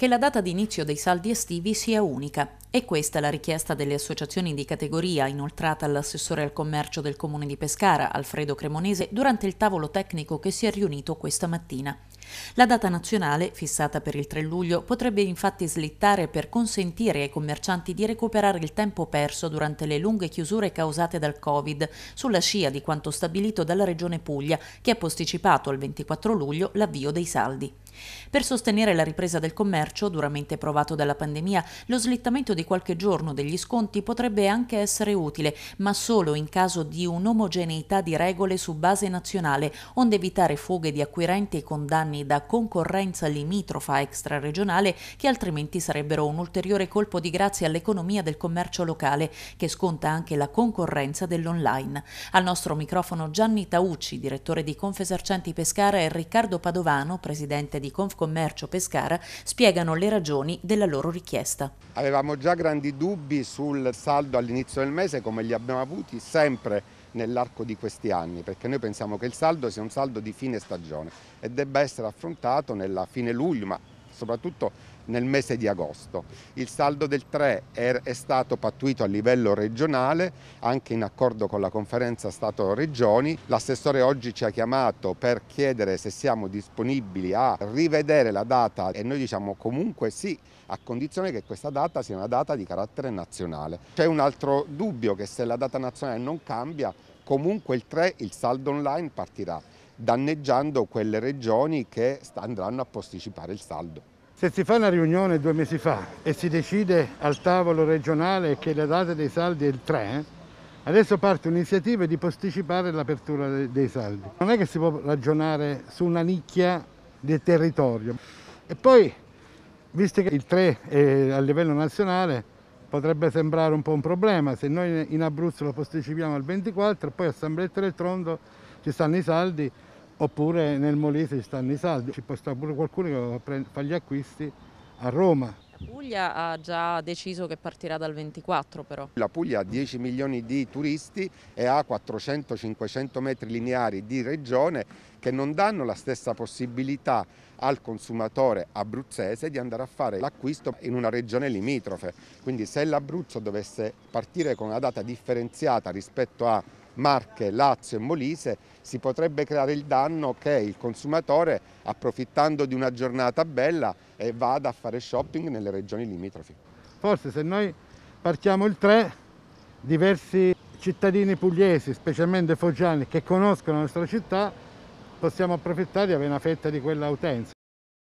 che la data di inizio dei saldi estivi sia unica e questa è la richiesta delle associazioni di categoria inoltrata all'assessore al commercio del comune di Pescara, Alfredo Cremonese, durante il tavolo tecnico che si è riunito questa mattina. La data nazionale, fissata per il 3 luglio, potrebbe infatti slittare per consentire ai commercianti di recuperare il tempo perso durante le lunghe chiusure causate dal Covid, sulla scia di quanto stabilito dalla Regione Puglia, che ha posticipato al 24 luglio l'avvio dei saldi. Per sostenere la ripresa del commercio, duramente provato dalla pandemia, lo slittamento di qualche giorno degli sconti potrebbe anche essere utile, ma solo in caso di un'omogeneità di regole su base nazionale, onde evitare fughe di acquirenti con danni da concorrenza limitrofa extraregionale che altrimenti sarebbero un ulteriore colpo di grazia all'economia del commercio locale, che sconta anche la concorrenza dell'online. Al nostro microfono Gianni Taucci, direttore di Confesercenti Pescara e Riccardo Padovano, presidente di di Confcommercio Pescara spiegano le ragioni della loro richiesta. Avevamo già grandi dubbi sul saldo all'inizio del mese come li abbiamo avuti sempre nell'arco di questi anni, perché noi pensiamo che il saldo sia un saldo di fine stagione e debba essere affrontato nella fine luglio, ma soprattutto nel mese di agosto. Il saldo del 3 er, è stato pattuito a livello regionale, anche in accordo con la conferenza Stato-Regioni. L'assessore oggi ci ha chiamato per chiedere se siamo disponibili a rivedere la data e noi diciamo comunque sì, a condizione che questa data sia una data di carattere nazionale. C'è un altro dubbio che se la data nazionale non cambia, comunque il 3 il saldo online partirà, danneggiando quelle regioni che andranno a posticipare il saldo. Se si fa una riunione due mesi fa e si decide al tavolo regionale che la data dei saldi è il 3, adesso parte un'iniziativa di posticipare l'apertura dei saldi. Non è che si può ragionare su una nicchia di territorio. E poi, visto che il 3 è a livello nazionale, potrebbe sembrare un po' un problema, se noi in Abruzzo lo posticipiamo al 24, poi a San Bretto del Trondo ci stanno i saldi, oppure nel Molise ci stanno i saldi, ci può stare pure qualcuno che fa gli acquisti a Roma. La Puglia ha già deciso che partirà dal 24 però. La Puglia ha 10 milioni di turisti e ha 400-500 metri lineari di regione che non danno la stessa possibilità al consumatore abruzzese di andare a fare l'acquisto in una regione limitrofe. Quindi se l'Abruzzo dovesse partire con una data differenziata rispetto a Marche, Lazio e Molise si potrebbe creare il danno che il consumatore approfittando di una giornata bella eh, vada a fare shopping nelle regioni limitrofi. Forse se noi partiamo il 3 diversi cittadini pugliesi, specialmente foggiani, che conoscono la nostra città, possiamo approfittare di avere una fetta di quella utenza.